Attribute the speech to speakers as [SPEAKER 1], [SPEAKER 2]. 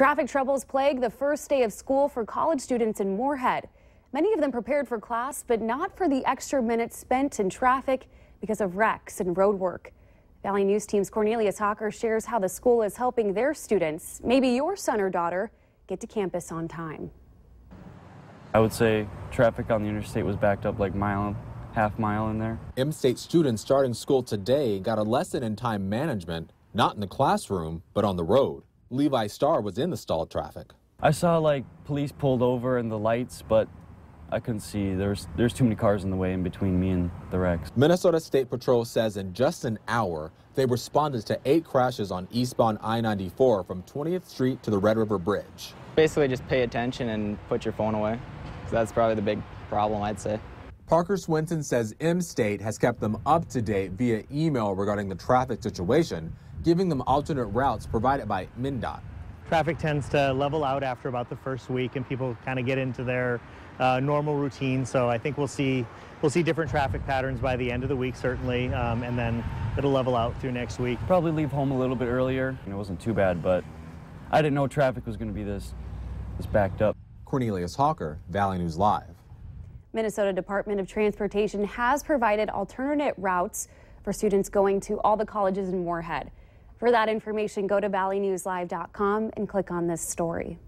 [SPEAKER 1] Traffic troubles plague the first day of school for college students in Moorhead. Many of them prepared for class, but not for the extra minutes spent in traffic because of wrecks and road work. Valley News Team's Cornelius Hawker shares how the school is helping their students, maybe your son or daughter, get to campus on time.
[SPEAKER 2] I would say traffic on the interstate was backed up like mile, half mile in there. M-State students starting school today
[SPEAKER 3] got a lesson in time management, not in the classroom, but on the road. Levi Starr was in
[SPEAKER 2] the stalled traffic. I saw like police pulled over and the lights, but I couldn't see. There's there's too many cars in the way in between me and the wrecks. Minnesota State Patrol says in just an
[SPEAKER 3] hour, they responded to eight crashes on eastbound I-94 from 20th Street to the Red River Bridge. Basically just pay attention and put your phone away. So that's probably the big problem, I'd say. Parker Swinton says M-State has kept them up to date via email regarding
[SPEAKER 4] the traffic situation giving them alternate routes provided by MnDOT. Traffic tends to level out after about the first week, and people kind of get into their uh, normal routine. So I think we'll see we'll see different traffic patterns by the end of the week, certainly, um, and then it'll level out through next week. Probably leave home a little bit earlier. It wasn't too bad, but I didn't know traffic
[SPEAKER 2] was going to be this this backed up. Cornelius Hawker, Valley News Live.
[SPEAKER 1] Minnesota Department of Transportation has provided alternate routes for students going to all the colleges in Moorhead. For that information, go to valleynewslive.com and click on this story.